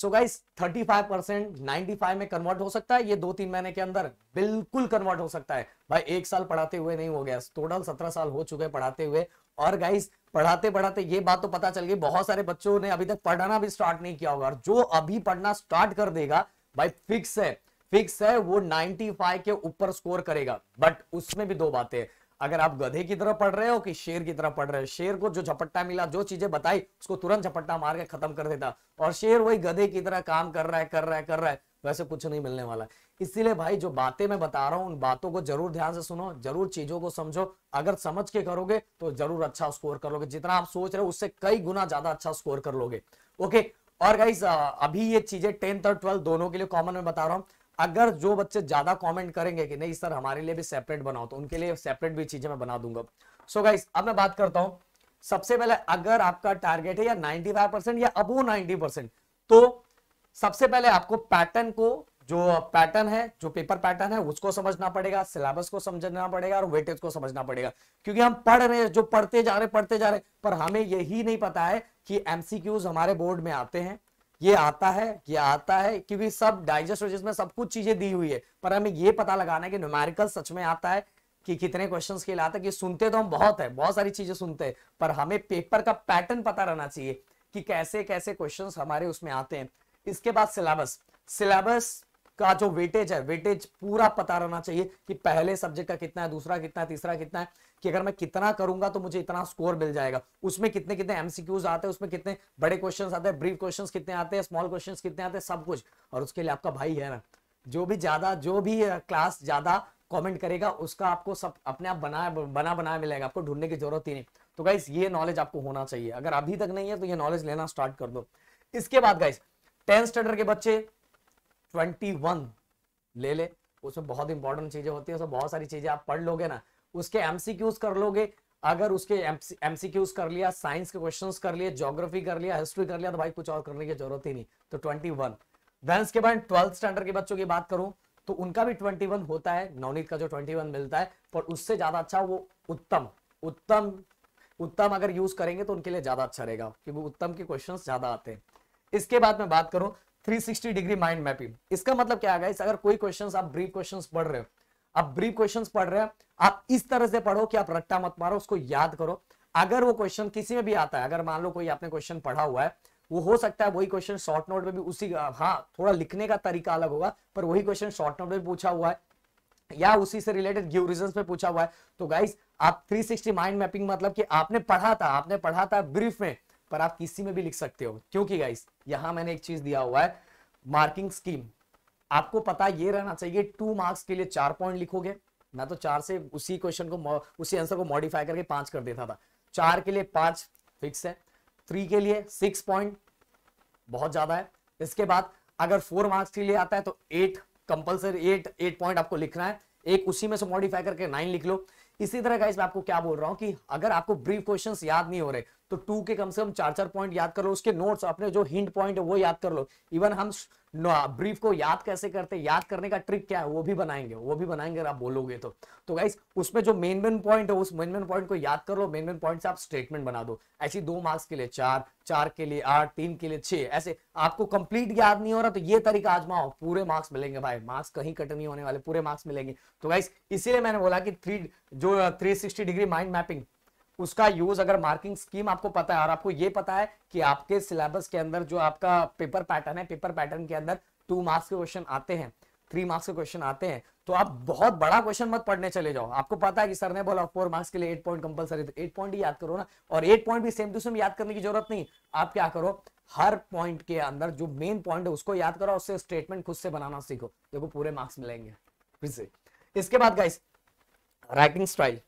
सो guys 35 percent ninety में convert हो सकता है ये दो तीन महीने के अंदर बिल्कुल कन्वर्ट हो सकता है भाई एक साल पढ़ाते हुए नहीं हो गया टोटल सत्रह साल हो चुके हैं पढ़ाते हुए और गाइस पढ़ाते पढ़ाते ये बात तो पता चल गई बहुत सारे बच्चों ने अभी तक पढ़ना भी स्टार्ट नहीं किया होगा और जो अभी पढ़ना स्टार्ट कर देगा भाई फिक्स है फिक्स है वो नाइनटी के ऊपर स्कोर करेगा बट उसमें भी दो बातें अगर आप गधे की तरह पढ़ रहे हो कि शेर की तरह पढ़ रहे हो शेर को जो झपट्टा मिला जो चीजें बताई उसको तुरंत झपट्टा मार के खत्म कर देता और शेर वही गधे की तरह काम कर रहा है कर रहा है कर रहा है वैसे कुछ नहीं मिलने वाला है इसीलिए भाई जो बातें मैं बता रहा हूँ उन बातों को जरूर ध्यान से सुनो जरूर चीजों को समझो अगर समझ के करोगे तो जरूर अच्छा स्कोर कर लोगे जितना आप सोच रहे हो उससे कई गुना ज्यादा अच्छा स्कोर कर लोगे ओके और गाइस अभी ये चीजें टेंथ और ट्वेल्थ दोनों के लिए कॉमन में बता रहा हूँ अगर जो बच्चे ज्यादा कमेंट करेंगे कि नहीं सर हमारे लिए भी सेपरेट बनाओ तो उनके लिए सेपरेट भी चीजें मैं बना दूंगा सो so गाइस अब मैं बात करता हूं सबसे पहले अगर आपका टारगेट है या 95 परसेंट या अबो 90 परसेंट तो सबसे पहले आपको पैटर्न को जो पैटर्न है जो पेपर पैटर्न है उसको समझना पड़ेगा सिलेबस को समझना पड़ेगा और वेटेज को समझना पड़ेगा क्योंकि हम पढ़ रहे हैं जो पढ़ते जा रहे पढ़ते जा रहे पर हमें यही नहीं पता है कि एमसीक्यूज हमारे बोर्ड में आते हैं ये आता है ये आता है क्योंकि सब डाइजेस्ट रोजेस में सब कुछ चीजें दी हुई है पर हमें ये पता लगाना है कि न्यूमेरिकल सच में आता है कि कितने क्वेश्चन के लिए आता है कि सुनते तो हम बहुत है बहुत सारी चीजें सुनते हैं पर हमें पेपर का पैटर्न पता रहना चाहिए कि कैसे कैसे क्वेश्चन हमारे उसमें आते हैं इसके बाद सिलेबस सिलेबस का जो वेटेज है वेटेज पूरा पता रहना चाहिए कि पहले सब्जेक्ट का कितना है दूसरा कितना है तीसरा कितना है कि अगर मैं कितना करूंगा तो मुझे इतना स्कोर मिल जाएगा उसमें कितने कितने एमसीक्यूज आते हैं उसमें कितने बड़े क्वेश्चन आते हैं ब्रीफ क्वेश्चन कितने आते हैं स्मॉल क्वेश्चन कितने आते हैं सब कुछ और उसके लिए आपका भाई है ना जो भी ज्यादा जो भी क्लास ज्यादा कमेंट करेगा उसका आपको सब अपने आप बना बना बना मिलेगा आपको ढूंढने की जरूरत ही नहीं तो गाइस ये नॉलेज आपको होना चाहिए अगर अभी तक नहीं है तो ये नॉलेज लेना स्टार्ट कर दो इसके बाद गाइस टेंथ स्टैंडर्ड के बच्चे ट्वेंटी वन ले ले उसमें बहुत इंपॉर्टेंट चीजें होती है बहुत सारी चीजें आप पढ़ लोगे ना उसके एमसीक्यूज कर लोगे अगर उसके एमसीक्यूज कर लिया साइंस के क्वेश्चंस कर लिए ज्योग्राफी कर लिया हिस्ट्री कर लिया तो भाई कुछ और करने की जरूरत ही नहीं तो ट्वेंटी वन देन उसके बाद ट्वेल्थ स्टैंडर्ड के बच्चों की बात करूं तो उनका भी ट्वेंटी वन होता है नवनीत का जो ट्वेंटी वन मिलता है पर उससे ज्यादा अच्छा वो उत्तम उत्तम उत्तम अगर यूज करेंगे तो उनके लिए ज्यादा अच्छा रहेगा क्योंकि उत्तम के क्वेश्चन ज्यादा आते हैं इसके बाद में बात करूं 360 डिग्री माइंड मैपिंग इसका मतलब क्या है अगर कोई क्वेश्चन आप ब्रीफ क्वेश्चन पढ़ रहे हो आप ब्रीफ क्वेश्चन पढ़ रहे हो आप इस तरह से पढ़ो कि आप रट्टा मत मारो उसको याद करो अगर वो क्वेश्चन किसी में भी आता है अगर मान लो कोई आपने क्वेश्चन पढ़ा हुआ है वो हो सकता है वही क्वेश्चन शॉर्ट नोट में भी उसी हाँ थोड़ा लिखने का तरीका अलग होगा पर वही क्वेश्चन शॉर्ट नोट में पूछा हुआ है या उसी से रिलेटेड ग्यू रीजन में पूछा हुआ है तो गाइस आप 360 माइंड मैपिंग मतलब कि आपने पढ़ा था आपने पढ़ा था ब्रीफ में पर आप किसी में भी लिख सकते हो क्योंकि गाइस यहां मैंने एक चीज दिया हुआ है मार्किंग स्कीम आपको पता ये रहना चाहिए टू मार्क्स के लिए चार पॉइंट लिखोगे मैं तो चार से उसी क्वेश्चन को उसी आंसर को मॉडिफाई करके पांच कर देता था चार के लिए पांच फिक्स है थ्री के लिए सिक्स पॉइंट बहुत ज्यादा है इसके बाद अगर फोर मार्क्स के लिए आता है तो eight compulsory eight eight point आपको लिखना है एक उसी में से मॉडिफाई करके नाइन लिख लो इसी तरह का इसमें आपको क्या बोल रहा हूँ कि अगर आपको ब्रीफ क्वेश्चन याद नहीं हो रहे तो टू के कम से कम चार चार पॉइंट याद कर लो उसके नोट्स अपने जो हिंट पॉइंट है वो याद कर लो इवन हम ब्रीफ को याद कैसे करते याद करने का ट्रिक क्या है वो भी बनाएंगे वो भी बनाएंगे आप बोलोगे तो तो गाइस उसमें जो मेन मेन पॉइंट है उस मेन मेन पॉइंट को याद कर लो मेन मेन पॉइंट से आप स्टेटमेंट बना दो ऐसी दो मार्क्स के लिए चार चार के लिए आठ तीन के लिए छह ऐसे आपको कंप्लीट याद नहीं हो रहा तो ये तरीका आजमाओ पूरे मार्क्स मिलेंगे भाई मार्क्स कहीं कट नहीं होने वाले पूरे मार्क्स मिलेंगे तो गाइस इसीलिए मैंने बोला कि थ्री जो थ्री डिग्री माइंड मैपिंग उसका यूज अगर मार्किंग स्कीम आपको पता है और आपको ये पता है कि आपके सिलेबस के अंदर जो आपका पेपर पैटर्न है पेपर पैटर्न के अंदर टू मार्क्स के क्वेश्चन आते हैं थ्री मार्क्स के क्वेश्चन आते हैं तो आप बहुत बड़ा क्वेश्चन मत पढ़ने चले जाओ आपको पता है कि सर ने बोला फोर मार्क्स के लिए एट पॉइंट कंपलसरी तो एट पॉइंट ही याद करो ना और एट पॉइंट भी सेम टू सेम याद करने की जरूरत नहीं आप क्या करो हर पॉइंट के अंदर जो मेन पॉइंट है उसको याद करो उससे स्टेटमेंट खुद से बनाना सीखो देखो पूरे मार्क्स मिलेंगे फिर से इसके बाद guys writing style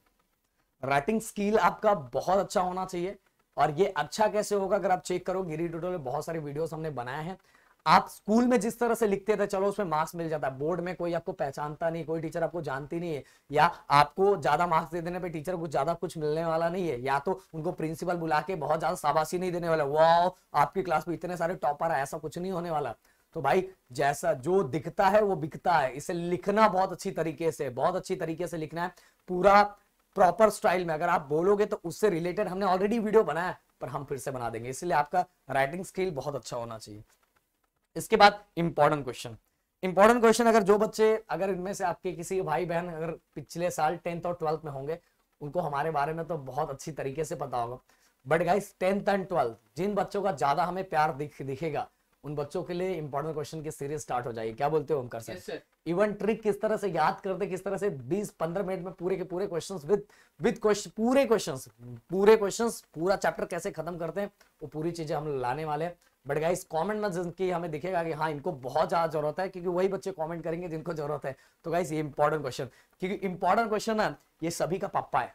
writing skill आपका बहुत अच्छा होना चाहिए और ये अच्छा कैसे होगा अगर आप चेक करो गिरी टूटो में बहुत सारे वीडियोस हमने बनाए हैं आप स्कूल में जिस तरह से लिखते थे चलो उसमें मार्क्स मिल जाता है बोर्ड में कोई आपको पहचानता नहीं कोई टीचर आपको जानती नहीं है या आपको ज्यादा मार्क्स दे देने पे टीचर कुछ ज्यादा कुछ मिलने वाला नहीं है या तो उनको प्रिंसिपल बुला के बहुत ज्यादा शाबाशी नहीं देने वाला वाह आपकी क्लास में इतने सारे टॉपर है ऐसा कुछ नहीं होने वाला तो भाई जैसा जो दिखता है वो बिकता है इसे लिखना बहुत अच्छी तरीके से बहुत अच्छी तरीके से लिखना है पूरा प्रॉपर स्टाइल में अगर आप बोलोगे तो उससे रिलेटेड हमने ऑलरेडी वीडियो बनाया पर हम फिर से बना देंगे इसलिए आपका राइटिंग स्किल बहुत अच्छा होना चाहिए इसके बाद इंपॉर्टेंट क्वेश्चन इंपॉर्टेंट क्वेश्चन अगर जो बच्चे अगर इनमें से आपके किसी भाई बहन अगर पिछले साल टेंथ और ट्वेल्थ में होंगे उनको हमारे बारे में तो बहुत अच्छी तरीके से पता होगा but guys tenth and twelfth जिन बच्चों का ज्यादा हमें प्यार दिख, दिखेगा उन बच्चों के लिए इंपॉर्टेंट क्वेश्चन की सीरीज स्टार्ट हो जाएगी क्या बोलते हो ओमकर सर इवन ट्रिक किस तरह से याद करते किस तरह से 20-15 मिनट में पूरे के पूरे क्वेश्चन विद विद क्वेश्चन पूरे क्वेश्चन पूरे क्वेश्चन पूरा चैप्टर कैसे खत्म करते हैं वो पूरी चीजें हम लाने वाले हैं बट गाइस कमेंट में जिनकी हमें दिखेगा कि हाँ इनको बहुत ज्यादा जरूरत है क्योंकि वही बच्चे कमेंट करेंगे जिनको जरूरत है तो गाइस ये इंपॉर्टेंट क्वेश्चन क्योंकि इंपॉर्टेंट क्वेश्चन है ये सभी का पप्पा है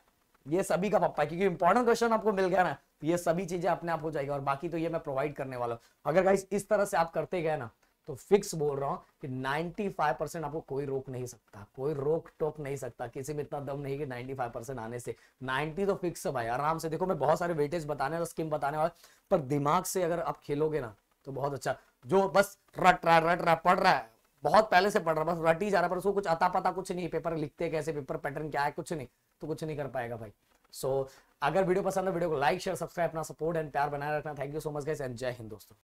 ये सभी का पप्पा है क्योंकि इंपॉर्टेंट क्वेश्चन आपको मिल गया ना तो ये सभी चीजें अपने आप हो जाएगी और बाकी तो ये मैं प्रोवाइड करने वाला हूँ अगर गाइस इस तरह से आप करते गए ना तो फिक्स बोल रहा हूँ कि 95 परसेंट आपको कोई रोक नहीं सकता कोई रोक टोक नहीं सकता किसी में इतना दम नहीं कि 95 परसेंट आने से 90 तो फिक्स है भाई आराम से देखो मैं बहुत सारे वेटेज बताने वाला स्कीम बताने वाला पर दिमाग से अगर आप खेलोगे ना तो बहुत अच्छा जो बस रट रहा रट रहा पढ़ रहा है बहुत पहले से पढ़ रहा बस रट ही जा रहा पर उसको कुछ अता पता कुछ नहीं पेपर लिखते कैसे पेपर पैटर्न क्या है कुछ नहीं तो कुछ नहीं कर पाएगा भाई सो so, अगर वीडियो पसंद है वीडियो को लाइक शेयर सब्सक्राइब अपना सपोर्ट एंड प्यार बनाए रखना thank you so much guys and जय हिंद दोस्तों